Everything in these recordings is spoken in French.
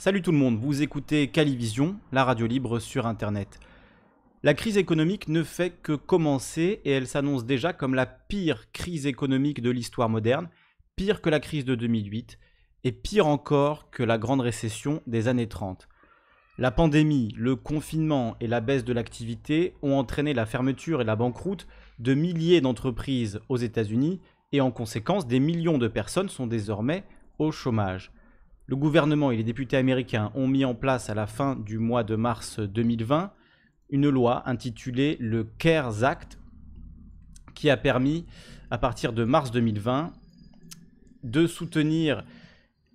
Salut tout le monde, vous écoutez Calivision, la radio libre sur internet. La crise économique ne fait que commencer et elle s'annonce déjà comme la pire crise économique de l'histoire moderne, pire que la crise de 2008 et pire encore que la grande récession des années 30. La pandémie, le confinement et la baisse de l'activité ont entraîné la fermeture et la banqueroute de milliers d'entreprises aux États-Unis et en conséquence des millions de personnes sont désormais au chômage. Le gouvernement et les députés américains ont mis en place à la fin du mois de mars 2020 une loi intitulée le CARES Act qui a permis à partir de mars 2020 de soutenir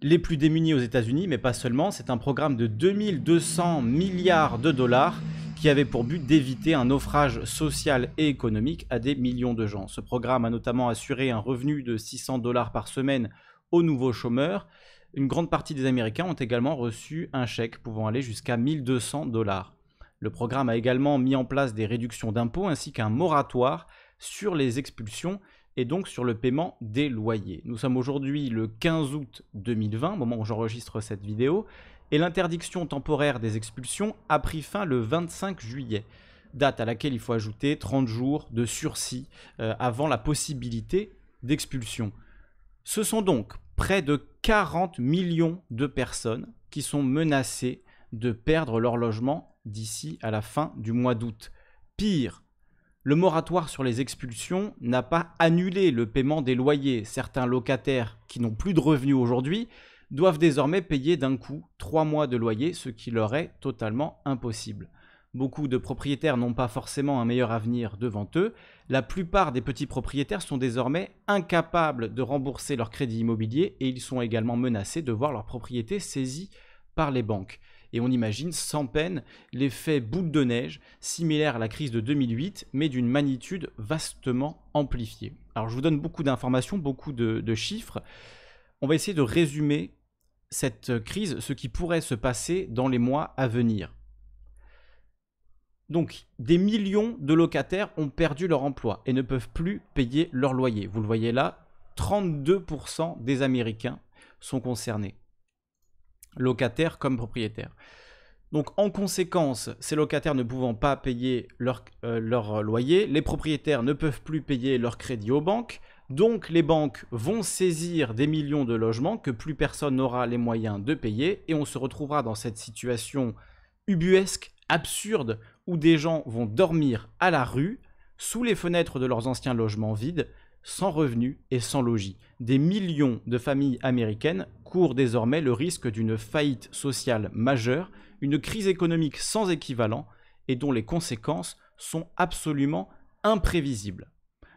les plus démunis aux États-Unis, mais pas seulement. C'est un programme de 2200 milliards de dollars qui avait pour but d'éviter un naufrage social et économique à des millions de gens. Ce programme a notamment assuré un revenu de 600 dollars par semaine aux nouveaux chômeurs, une grande partie des Américains ont également reçu un chèque pouvant aller jusqu'à 1200 dollars. Le programme a également mis en place des réductions d'impôts ainsi qu'un moratoire sur les expulsions et donc sur le paiement des loyers. Nous sommes aujourd'hui le 15 août 2020, moment où j'enregistre cette vidéo, et l'interdiction temporaire des expulsions a pris fin le 25 juillet, date à laquelle il faut ajouter 30 jours de sursis euh, avant la possibilité d'expulsion. Ce sont donc près de 40 millions de personnes qui sont menacées de perdre leur logement d'ici à la fin du mois d'août. Pire, le moratoire sur les expulsions n'a pas annulé le paiement des loyers. Certains locataires qui n'ont plus de revenus aujourd'hui doivent désormais payer d'un coup trois mois de loyer, ce qui leur est totalement impossible. Beaucoup de propriétaires n'ont pas forcément un meilleur avenir devant eux, la plupart des petits propriétaires sont désormais incapables de rembourser leur crédit immobilier et ils sont également menacés de voir leur propriété saisie par les banques. Et on imagine sans peine l'effet boule de neige, similaire à la crise de 2008, mais d'une magnitude vastement amplifiée. Alors je vous donne beaucoup d'informations, beaucoup de chiffres. On va essayer de résumer cette crise, ce qui pourrait se passer dans les mois à venir. Donc, des millions de locataires ont perdu leur emploi et ne peuvent plus payer leur loyer. Vous le voyez là, 32% des Américains sont concernés, locataires comme propriétaires. Donc en conséquence, ces locataires ne pouvant pas payer leur, euh, leur, loyer, les propriétaires ne peuvent plus payer leur crédit aux banques, donc les banques vont saisir des millions de logements que plus personne n'aura les moyens de payer, et on se retrouvera dans cette situation ubuesque absurde où des gens vont dormir à la rue, sous les fenêtres de leurs anciens logements vides, sans revenus et sans logis. Des millions de familles américaines courent désormais le risque d'une faillite sociale majeure, une crise économique sans équivalent et dont les conséquences sont absolument imprévisibles.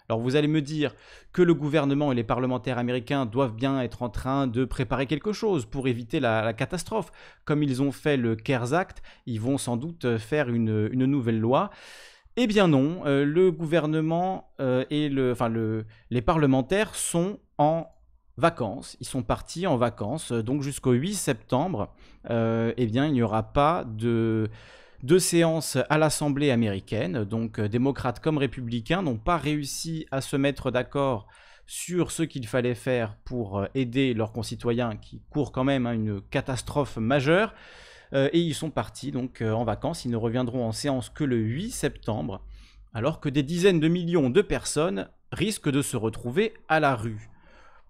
Alors vous allez me dire que le gouvernement et les parlementaires américains doivent bien être en train de préparer quelque chose pour éviter la, catastrophe. Comme ils ont fait le CARES Act, ils vont sans doute euh, faire une, nouvelle loi. Eh bien non, euh, le gouvernement euh, et le, les parlementaires sont en vacances. Ils sont partis en vacances, donc jusqu'au 8 septembre, eh bien il n'y aura pas de deux séances à l'Assemblée américaine, donc euh, démocrates comme républicains n'ont pas réussi à se mettre d'accord sur ce qu'il fallait faire pour euh, aider leurs concitoyens qui courent quand même à hein, une catastrophe majeure. Euh, et ils sont partis donc en vacances, ils ne reviendront en séance que le 8 septembre, alors que des dizaines de millions de personnes risquent de se retrouver à la rue.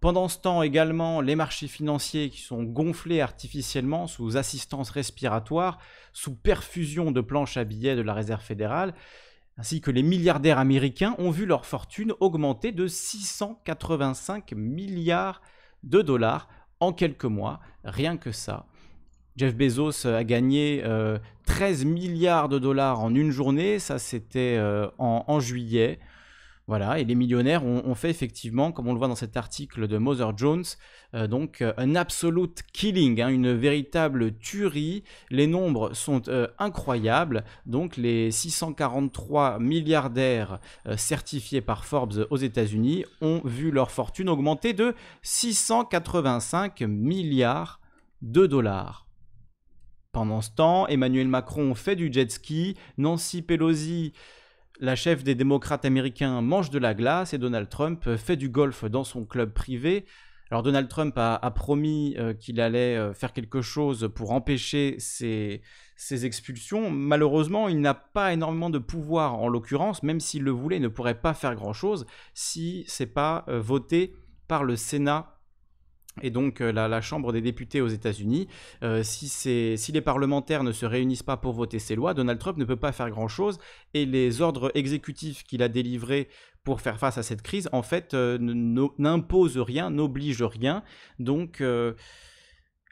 Pendant ce temps également, les marchés financiers qui sont gonflés artificiellement sous assistance respiratoire, sous perfusion de planches à billets de la Réserve fédérale, ainsi que les milliardaires américains ont vu leur fortune augmenter de 685 milliards de dollars en quelques mois, rien que ça. Jeff Bezos a gagné 13 euh, milliards de dollars en une journée, ça c'était euh, en, juillet. Voilà, et les millionnaires ont, fait effectivement, comme on le voit dans cet article de Mother Jones, euh, donc euh, un absolute killing, hein, une véritable tuerie. Les nombres sont euh, incroyables. Donc les 643 milliardaires certifiés par Forbes aux États-Unis ont vu leur fortune augmenter de 685 milliards de dollars. Pendant ce temps, Emmanuel Macron fait du jet ski, Nancy Pelosi la chef des démocrates américains mange de la glace et Donald Trump euh, fait du golf dans son club privé. Alors Donald Trump a, promis euh, qu'il allait euh, faire quelque chose pour empêcher ces, expulsions. Malheureusement, il n'a pas énormément de pouvoir en l'occurrence, même s'il le voulait, il ne pourrait pas faire grand-chose si c'est pas voté par le Sénat et donc euh, la, Chambre des députés aux États-Unis, euh, si, les parlementaires ne se réunissent pas pour voter ces lois, Donald Trump ne peut pas faire grand-chose et les ordres exécutifs qu'il a délivrés pour faire face à cette crise, en fait, euh, n'imposent rien, n'obligent rien. Donc...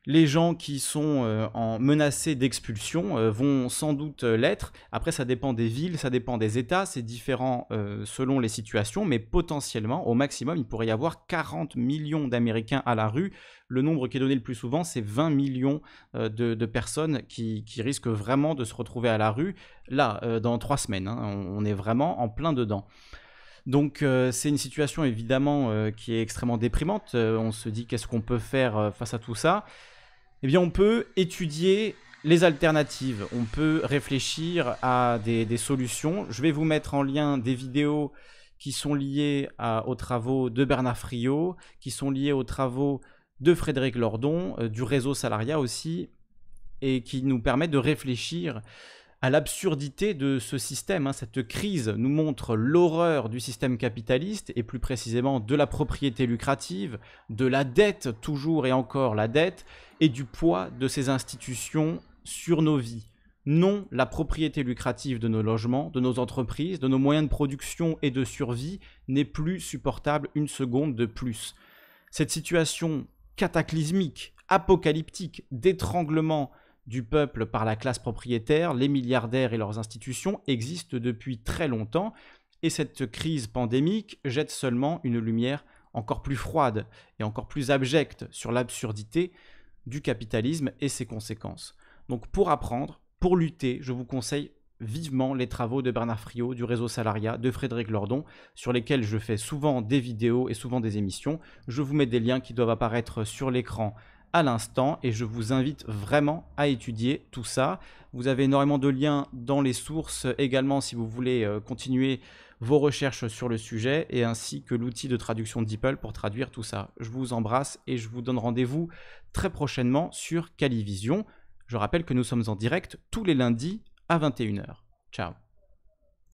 Les gens qui sont euh, menacés d'expulsion euh, vont sans doute euh, l'être. Après, ça dépend des villes, ça dépend des États, c'est différent selon les situations, mais potentiellement, au maximum, il pourrait y avoir 40 millions d'Américains à la rue. Le nombre qui est donné le plus souvent, c'est 20 millions de, personnes qui, risquent vraiment de se retrouver à la rue, là, dans trois semaines. Hein. on, est vraiment en plein dedans. Donc c'est une situation évidemment qui est extrêmement déprimante. on se dit qu'est-ce qu'on peut faire face à tout ça. Eh bien on peut étudier les alternatives, on peut réfléchir à des, solutions. Je vais vous mettre en lien des vidéos qui sont liées aux travaux de Bernard Friot, qui sont liées aux travaux de Frédéric Lordon, euh, du réseau Salaria aussi, et qui nous permettent de réfléchir à l'absurdité de ce système. Hein. Cette crise nous montre l'horreur du système capitaliste et plus précisément de la propriété lucrative, de la dette, toujours et encore la dette, et du poids de ces institutions sur nos vies. Non, la propriété lucrative de nos logements, de nos entreprises, de nos moyens de production et de survie n'est plus supportable une seconde de plus. Cette situation cataclysmique, apocalyptique, d'étranglement, du peuple par la classe propriétaire, les milliardaires et leurs institutions existent depuis très longtemps, et cette crise pandémique jette seulement une lumière encore plus froide et encore plus abjecte sur l'absurdité du capitalisme et ses conséquences. Donc pour apprendre, pour lutter, je vous conseille vivement les travaux de Bernard Friot, du réseau Salariat, de Frédéric Lordon, sur lesquels je fais souvent des vidéos et souvent des émissions. Je vous mets des liens qui doivent apparaître sur l'écran à l'instant et je vous invite vraiment à étudier tout ça. Vous avez énormément de liens dans les sources également si vous voulez euh, continuer vos recherches sur le sujet et ainsi que l'outil de traduction DeepL pour traduire tout ça. Je vous embrasse et je vous donne rendez-vous très prochainement sur Calivision. Je rappelle que nous sommes en direct tous les lundis à 21h. Ciao